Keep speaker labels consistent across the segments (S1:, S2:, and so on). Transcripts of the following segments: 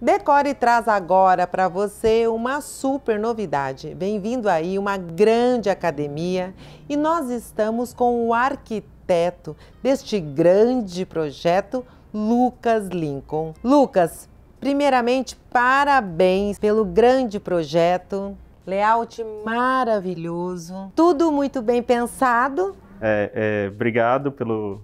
S1: Decore traz agora para você uma super novidade. Bem-vindo aí uma grande academia e nós estamos com o arquiteto deste grande projeto, Lucas Lincoln. Lucas, primeiramente parabéns pelo grande projeto, layout maravilhoso, tudo muito bem pensado.
S2: É, é, obrigado pelo,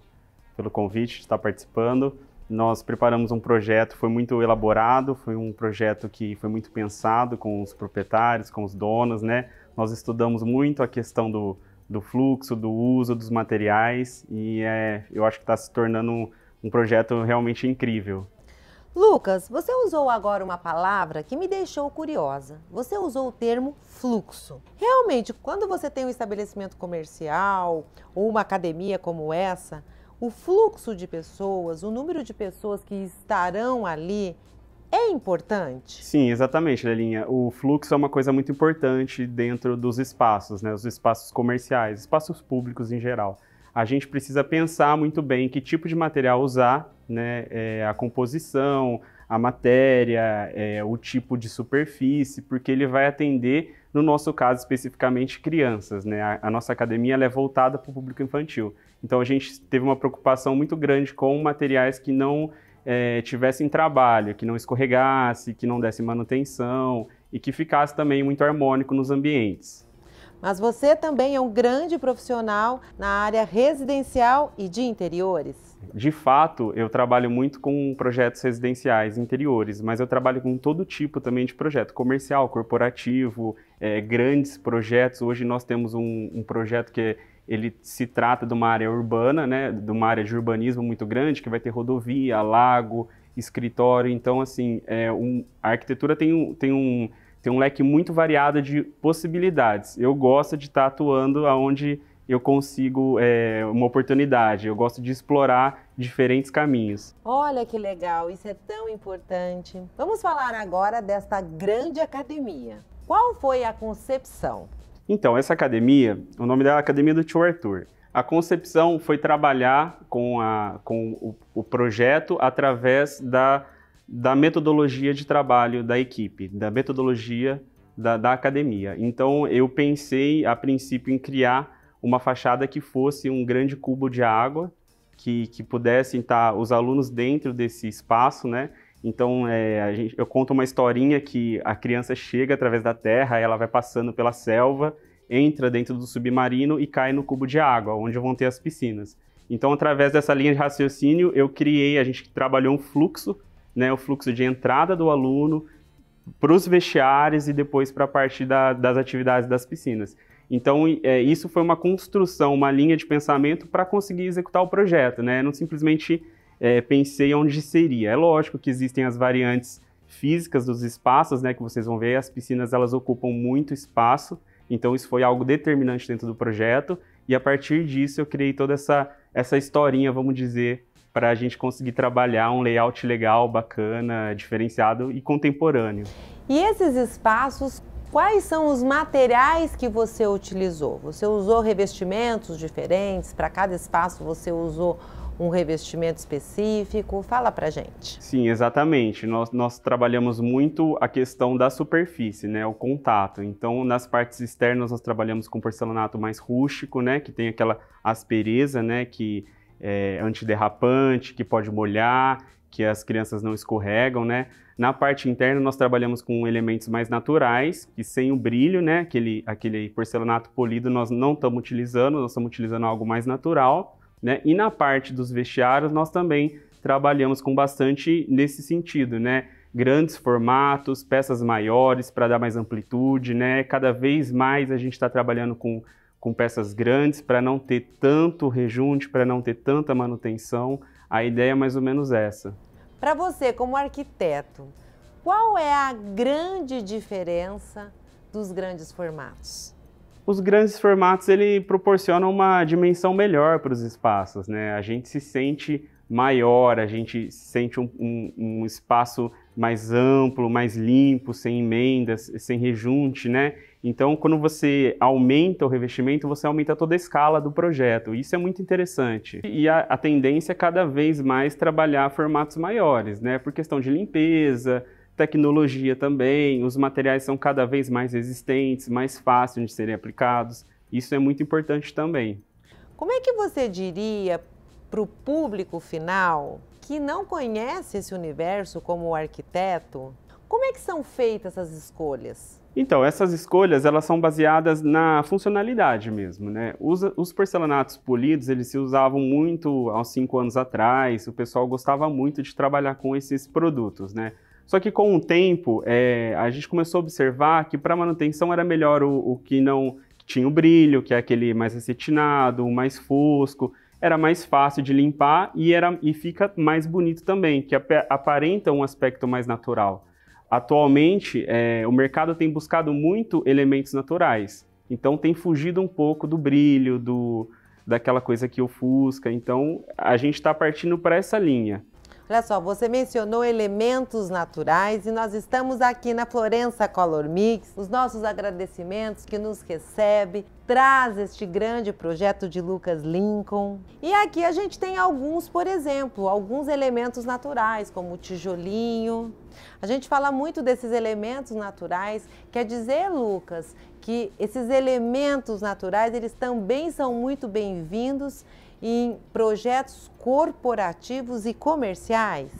S2: pelo convite de estar participando. Nós preparamos um projeto, foi muito elaborado, foi um projeto que foi muito pensado com os proprietários, com os donos, né? Nós estudamos muito a questão do, do fluxo, do uso dos materiais e é, eu acho que está se tornando um projeto realmente incrível.
S1: Lucas, você usou agora uma palavra que me deixou curiosa. Você usou o termo fluxo. Realmente, quando você tem um estabelecimento comercial ou uma academia como essa, o fluxo de pessoas, o número de pessoas que estarão ali é importante?
S2: Sim, exatamente, Lelinha. O fluxo é uma coisa muito importante dentro dos espaços, né? Os espaços comerciais, espaços públicos em geral. A gente precisa pensar muito bem que tipo de material usar, né? É, a composição, a matéria, é, o tipo de superfície, porque ele vai atender, no nosso caso especificamente, crianças. Né? A, a nossa academia é voltada para o público infantil. Então a gente teve uma preocupação muito grande com materiais que não é, tivessem trabalho, que não escorregasse, que não desse manutenção e que ficasse também muito harmônico nos ambientes.
S1: Mas você também é um grande profissional na área residencial e de interiores.
S2: De fato, eu trabalho muito com projetos residenciais, interiores, mas eu trabalho com todo tipo também de projeto, comercial, corporativo, é, grandes projetos. Hoje nós temos um, um projeto que é ele se trata de uma área urbana, né, de uma área de urbanismo muito grande, que vai ter rodovia, lago, escritório. Então, assim, é um, a arquitetura tem um, tem, um, tem um leque muito variado de possibilidades. Eu gosto de estar atuando aonde eu consigo é, uma oportunidade. Eu gosto de explorar diferentes caminhos.
S1: Olha que legal, isso é tão importante. Vamos falar agora desta grande academia. Qual foi a concepção?
S2: Então, essa academia, o nome dela é Academia do Tio Arthur. A concepção foi trabalhar com, a, com o, o projeto através da, da metodologia de trabalho da equipe, da metodologia da, da, academia. Então eu pensei a princípio em criar uma fachada que fosse um grande cubo de água, que, que pudessem estar tá os alunos dentro desse espaço, né? Então, é, gente, eu conto uma historinha que a criança chega através da terra, ela vai passando pela selva, entra dentro do submarino e cai no cubo de água, onde vão ter as piscinas. Então, através dessa linha de raciocínio, eu criei, a gente trabalhou um fluxo, né, o fluxo de entrada do aluno para os vestiários e depois para a parte da, das atividades das piscinas. Então, é, isso foi uma construção, uma linha de pensamento para conseguir executar o projeto, né? Não simplesmente é, pensei onde seria. É lógico que existem as variantes físicas dos espaços, né, que vocês vão ver, as piscinas elas ocupam muito espaço, então isso foi algo determinante dentro do projeto e a partir disso eu criei toda essa, essa historinha, vamos dizer, para a gente conseguir trabalhar um layout legal, bacana, diferenciado e contemporâneo.
S1: E esses espaços, quais são os materiais que você utilizou? Você usou revestimentos diferentes? Para cada espaço você usou um revestimento específico? Fala pra gente.
S2: Sim, exatamente. Nós, nós trabalhamos muito a questão da superfície, né? O contato. Então, nas partes externas, nós trabalhamos com porcelanato mais rústico, né? Que tem aquela aspereza, né? Que é antiderrapante, que pode molhar, que as crianças não escorregam, né? Na parte interna nós trabalhamos com elementos mais naturais, que sem o brilho, né? Aquele, aquele porcelanato polido nós não estamos utilizando, nós estamos utilizando algo mais natural. Né? E na parte dos vestiários, nós também trabalhamos com bastante nesse sentido, né? Grandes formatos, peças maiores para dar mais amplitude, né? Cada vez mais a gente está trabalhando com, com peças grandes para não ter tanto rejunte, para não ter tanta manutenção. A ideia é mais ou menos essa.
S1: Para você, como arquiteto, qual é a grande diferença dos grandes formatos?
S2: os grandes formatos ele proporcionam uma dimensão melhor para os espaços, né? A gente se sente maior, a gente sente um, um, um, espaço mais amplo, mais limpo, sem emendas, sem rejunte, né? Então, quando você aumenta o revestimento, você aumenta toda a escala do projeto. Isso é muito interessante. E a, a tendência é cada vez mais trabalhar formatos maiores, né? Por questão de limpeza, tecnologia também, os materiais são cada vez mais resistentes, mais fáceis de serem aplicados. Isso é muito importante também.
S1: Como é que você diria para o público final que não conhece esse universo como arquiteto, como é que são feitas essas escolhas?
S2: Então, essas escolhas elas são baseadas na funcionalidade mesmo, né? Os, os, porcelanatos polidos eles se usavam muito há cinco anos atrás. O pessoal gostava muito de trabalhar com esses produtos, né? Só que com o tempo, é, a gente começou a observar que para manutenção era melhor o, o que não tinha o brilho, que é aquele mais acetinado, o mais fosco, era mais fácil de limpar e, era, e fica mais bonito também, que ap aparenta um aspecto mais natural. Atualmente, é, o mercado tem buscado muito elementos naturais, então tem fugido um pouco do brilho, do, daquela coisa que ofusca. Então a gente está partindo para essa linha.
S1: Olha só, você mencionou elementos naturais e nós estamos aqui na Florença Color Mix. Os nossos agradecimentos que nos recebe, traz este grande projeto de Lucas Lincoln. E aqui a gente tem alguns, por exemplo, alguns elementos naturais, como o tijolinho. A gente fala muito desses elementos naturais, quer dizer, Lucas, que esses elementos naturais, eles também são muito bem-vindos em projetos corporativos e comerciais?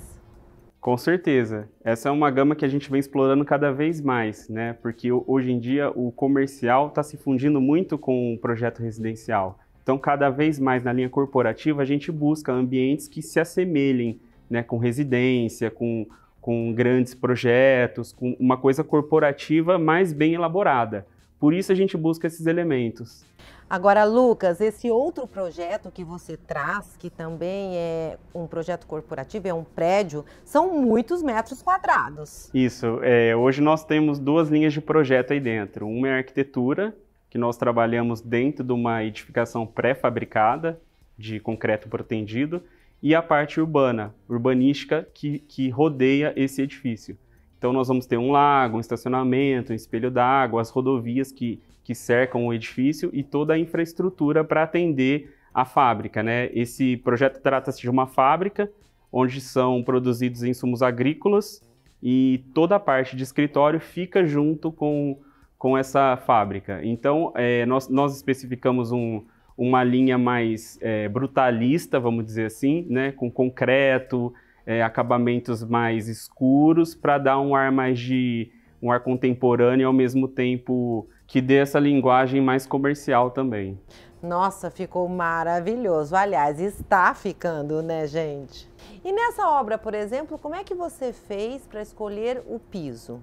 S2: Com certeza. Essa é uma gama que a gente vem explorando cada vez mais, né? Porque hoje em dia o comercial está se fundindo muito com o projeto residencial. Então, cada vez mais na linha corporativa, a gente busca ambientes que se assemelhem né, com residência, com, com grandes projetos, com uma coisa corporativa mais bem elaborada. Por isso a gente busca esses elementos.
S1: Agora, Lucas, esse outro projeto que você traz, que também é um projeto corporativo, é um prédio, são muitos metros quadrados.
S2: Isso. É, hoje nós temos duas linhas de projeto aí dentro. Uma é a arquitetura, que nós trabalhamos dentro de uma edificação pré-fabricada de concreto protendido, e a parte urbana, urbanística, que, que rodeia esse edifício. Então nós vamos ter um lago, um estacionamento, um espelho d'água, as rodovias que, que cercam o edifício e toda a infraestrutura para atender a fábrica. Né? Esse projeto trata-se de uma fábrica onde são produzidos insumos agrícolas e toda a parte de escritório fica junto com, com essa fábrica. Então é, nós, nós especificamos um, uma linha mais é, brutalista, vamos dizer assim, né? com concreto, é, acabamentos mais escuros para dar um ar mais de um ar contemporâneo ao mesmo tempo que dê essa linguagem mais comercial também.
S1: Nossa, ficou maravilhoso. Aliás, está ficando, né, gente? E nessa obra, por exemplo, como é que você fez para escolher o piso?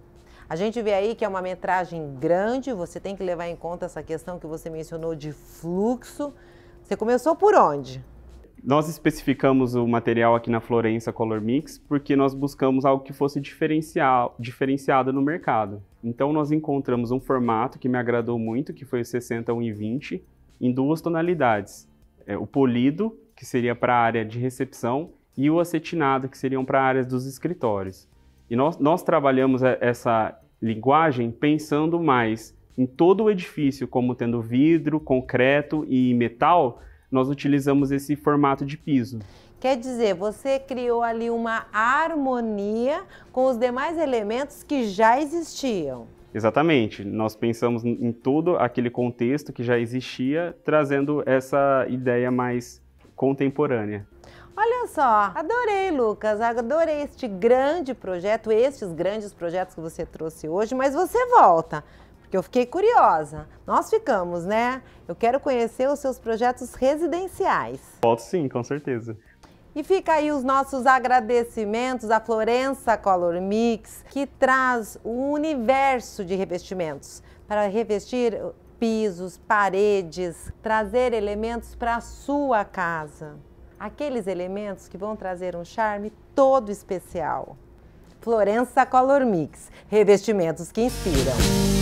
S1: A gente vê aí que é uma metragem grande, você tem que levar em conta essa questão que você mencionou de fluxo. Você começou por onde?
S2: Nós especificamos o material aqui na Florença Color Mix porque nós buscamos algo que fosse diferencial, diferenciado no mercado. Então nós encontramos um formato que me agradou muito, que foi o 6120, em duas tonalidades. É, o polido, que seria para a área de recepção, e o acetinado, que seriam para áreas dos escritórios. E nós, nós trabalhamos essa linguagem pensando mais em todo o edifício, como tendo vidro, concreto e metal, nós utilizamos esse formato de piso.
S1: Quer dizer, você criou ali uma harmonia com os demais elementos que já existiam.
S2: Exatamente. Nós pensamos em todo aquele contexto que já existia, trazendo essa ideia mais contemporânea.
S1: Olha só, adorei, Lucas, adorei este grande projeto, estes grandes projetos que você trouxe hoje, mas você volta que eu fiquei curiosa. Nós ficamos, né? Eu quero conhecer os seus projetos residenciais.
S2: Posso sim, com certeza.
S1: E fica aí os nossos agradecimentos à Florença Color Mix, que traz um universo de revestimentos para revestir pisos, paredes, trazer elementos para a sua casa. Aqueles elementos que vão trazer um charme todo especial. Florença Color Mix, revestimentos que inspiram.